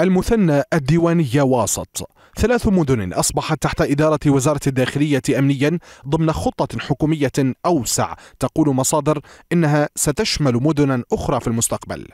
المثنى الديوانية واسط ثلاث مدن أصبحت تحت إدارة وزارة الداخلية أمنيا ضمن خطة حكومية أوسع تقول مصادر إنها ستشمل مدنا أخرى في المستقبل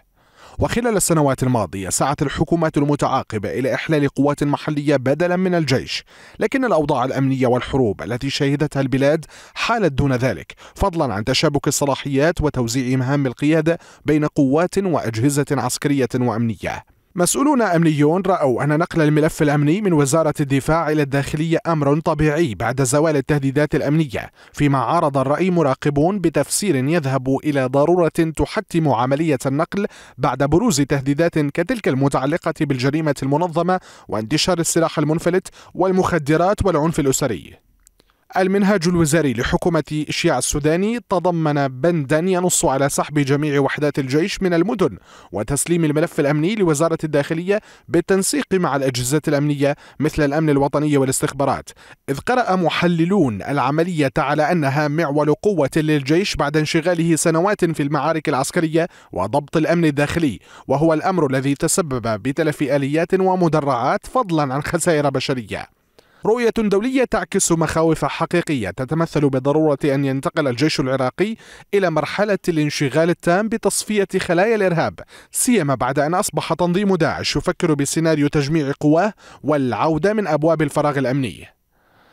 وخلال السنوات الماضية سعت الحكومات المتعاقبة إلى إحلال قوات محلية بدلا من الجيش لكن الأوضاع الأمنية والحروب التي شهدتها البلاد حالت دون ذلك فضلا عن تشابك الصلاحيات وتوزيع مهام القيادة بين قوات وأجهزة عسكرية وأمنية مسؤولون أمنيون رأوا أن نقل الملف الأمني من وزارة الدفاع إلى الداخلية أمر طبيعي بعد زوال التهديدات الأمنية، فيما عارض الرأي مراقبون بتفسير يذهب إلى ضرورة تحتم عملية النقل بعد بروز تهديدات كتلك المتعلقة بالجريمة المنظمة وانتشار السلاح المنفلت والمخدرات والعنف الأسري. المنهاج الوزاري لحكومة شيع السوداني تضمن بندا ينص على سحب جميع وحدات الجيش من المدن وتسليم الملف الأمني لوزارة الداخلية بالتنسيق مع الأجهزة الأمنية مثل الأمن الوطني والاستخبارات إذ قرأ محللون العملية على أنها معول قوة للجيش بعد انشغاله سنوات في المعارك العسكرية وضبط الأمن الداخلي وهو الأمر الذي تسبب بتلف آليات ومدرعات فضلا عن خسائر بشرية رؤية دولية تعكس مخاوف حقيقية تتمثل بضرورة أن ينتقل الجيش العراقي إلى مرحلة الانشغال التام بتصفية خلايا الإرهاب سيما بعد أن أصبح تنظيم داعش يفكر بسيناريو تجميع قواه والعودة من أبواب الفراغ الأمني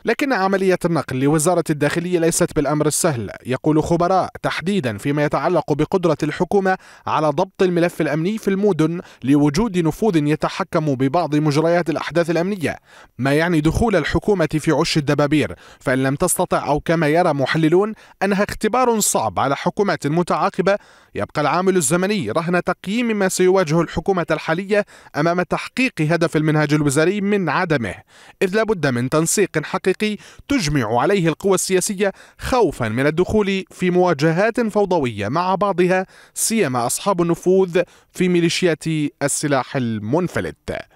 لكن عملية النقل لوزارة الداخلية ليست بالأمر السهل يقول خبراء تحديدا فيما يتعلق بقدرة الحكومة على ضبط الملف الأمني في المدن لوجود نفوذ يتحكم ببعض مجريات الأحداث الأمنية ما يعني دخول الحكومة في عش الدبابير فإن لم تستطع أو كما يرى محللون أنها اختبار صعب على حكومات متعاقبة يبقى العامل الزمني رهن تقييم ما سيواجه الحكومة الحالية أمام تحقيق هدف المنهاج الوزاري من عدمه إذ لابد من تنسيق حقيقي الافريقي تجمع عليه القوى السياسيه خوفا من الدخول في مواجهات فوضويه مع بعضها سيما اصحاب النفوذ في ميليشيات السلاح المنفلت